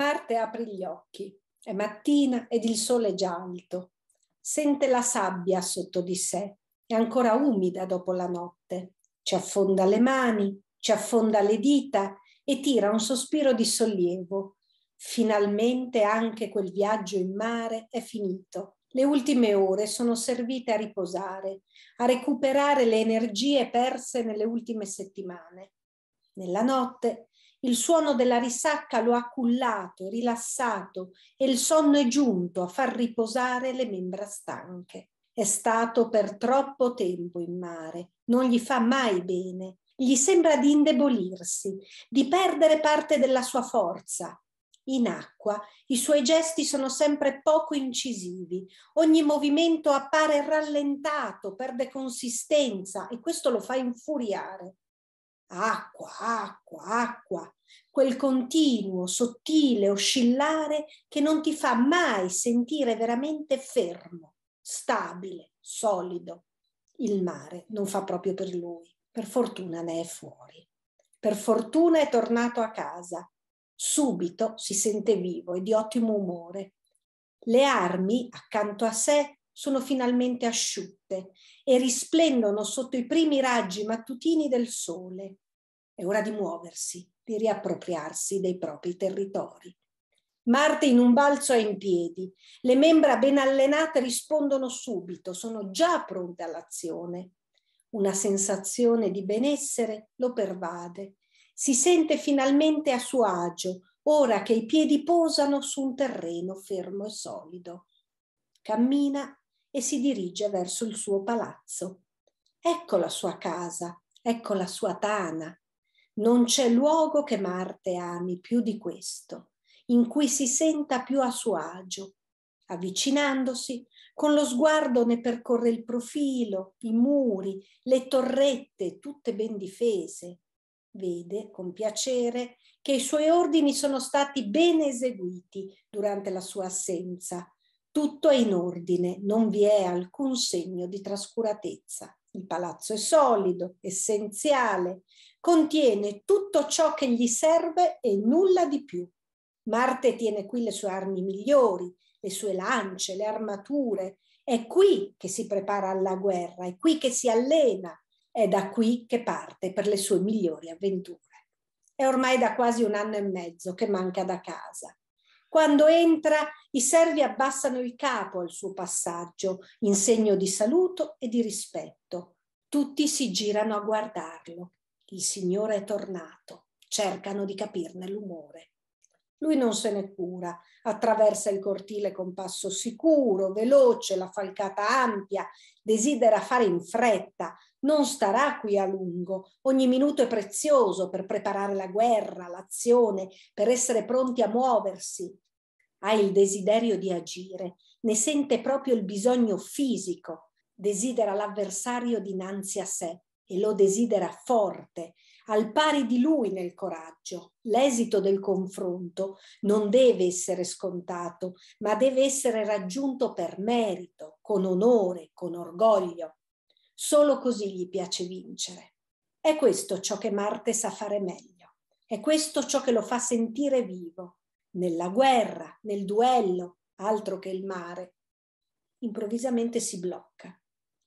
Marte apre gli occhi. È mattina ed il sole è già alto. Sente la sabbia sotto di sé. È ancora umida dopo la notte. Ci affonda le mani, ci affonda le dita e tira un sospiro di sollievo. Finalmente anche quel viaggio in mare è finito. Le ultime ore sono servite a riposare, a recuperare le energie perse nelle ultime settimane. Nella notte il suono della risacca lo ha cullato, rilassato e il sonno è giunto a far riposare le membra stanche. È stato per troppo tempo in mare, non gli fa mai bene, gli sembra di indebolirsi, di perdere parte della sua forza. In acqua i suoi gesti sono sempre poco incisivi, ogni movimento appare rallentato, perde consistenza e questo lo fa infuriare acqua, acqua, acqua, quel continuo, sottile oscillare che non ti fa mai sentire veramente fermo, stabile, solido. Il mare non fa proprio per lui, per fortuna ne è fuori. Per fortuna è tornato a casa. Subito si sente vivo e di ottimo umore. Le armi accanto a sé sono finalmente asciutte e risplendono sotto i primi raggi mattutini del sole. È ora di muoversi, di riappropriarsi dei propri territori. Marte in un balzo è in piedi, le membra ben allenate rispondono subito, sono già pronte all'azione. Una sensazione di benessere lo pervade, si sente finalmente a suo agio, ora che i piedi posano su un terreno fermo e solido. Cammina e si dirige verso il suo palazzo. Ecco la sua casa, ecco la sua tana. Non c'è luogo che Marte ami più di questo, in cui si senta più a suo agio. Avvicinandosi, con lo sguardo ne percorre il profilo, i muri, le torrette, tutte ben difese. Vede con piacere che i suoi ordini sono stati ben eseguiti durante la sua assenza tutto è in ordine, non vi è alcun segno di trascuratezza. Il palazzo è solido, essenziale, contiene tutto ciò che gli serve e nulla di più. Marte tiene qui le sue armi migliori, le sue lance, le armature. È qui che si prepara alla guerra, è qui che si allena, è da qui che parte per le sue migliori avventure. È ormai da quasi un anno e mezzo che manca da casa. Quando entra, i servi abbassano il capo al suo passaggio, in segno di saluto e di rispetto. Tutti si girano a guardarlo. Il Signore è tornato, cercano di capirne l'umore. Lui non se ne cura, attraversa il cortile con passo sicuro, veloce, la falcata ampia, desidera fare in fretta, non starà qui a lungo, ogni minuto è prezioso per preparare la guerra, l'azione, per essere pronti a muoversi. Ha il desiderio di agire, ne sente proprio il bisogno fisico, desidera l'avversario dinanzi a sé e lo desidera forte, al pari di lui nel coraggio. L'esito del confronto non deve essere scontato, ma deve essere raggiunto per merito, con onore, con orgoglio. Solo così gli piace vincere. È questo ciò che Marte sa fare meglio. È questo ciò che lo fa sentire vivo, nella guerra, nel duello, altro che il mare. Improvvisamente si blocca.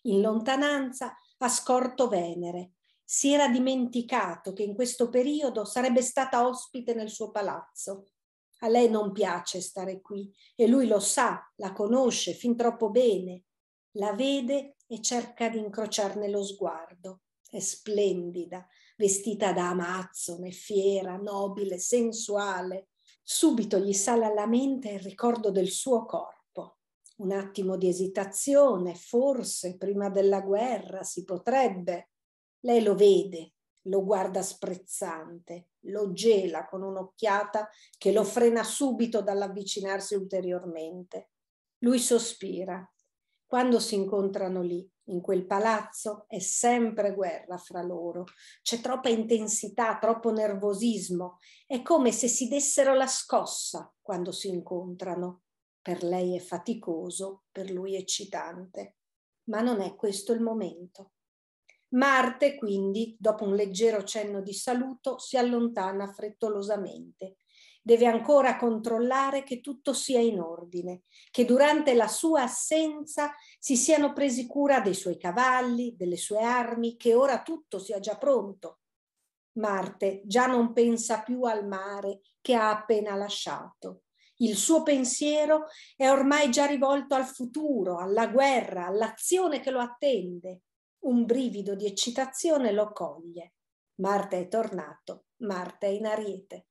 In lontananza ha scorto Venere si era dimenticato che in questo periodo sarebbe stata ospite nel suo palazzo. A lei non piace stare qui e lui lo sa, la conosce fin troppo bene, la vede e cerca di incrociarne lo sguardo. È splendida, vestita da amazzone, fiera, nobile, sensuale. Subito gli sale alla mente il ricordo del suo corpo. Un attimo di esitazione, forse prima della guerra si potrebbe, lei lo vede, lo guarda sprezzante, lo gela con un'occhiata che lo frena subito dall'avvicinarsi ulteriormente. Lui sospira. Quando si incontrano lì, in quel palazzo, è sempre guerra fra loro. C'è troppa intensità, troppo nervosismo. È come se si dessero la scossa quando si incontrano. Per lei è faticoso, per lui eccitante. Ma non è questo il momento. Marte, quindi, dopo un leggero cenno di saluto, si allontana frettolosamente. Deve ancora controllare che tutto sia in ordine, che durante la sua assenza si siano presi cura dei suoi cavalli, delle sue armi, che ora tutto sia già pronto. Marte già non pensa più al mare che ha appena lasciato. Il suo pensiero è ormai già rivolto al futuro, alla guerra, all'azione che lo attende. Un brivido di eccitazione lo coglie. Marte è tornato, Marte è in ariete.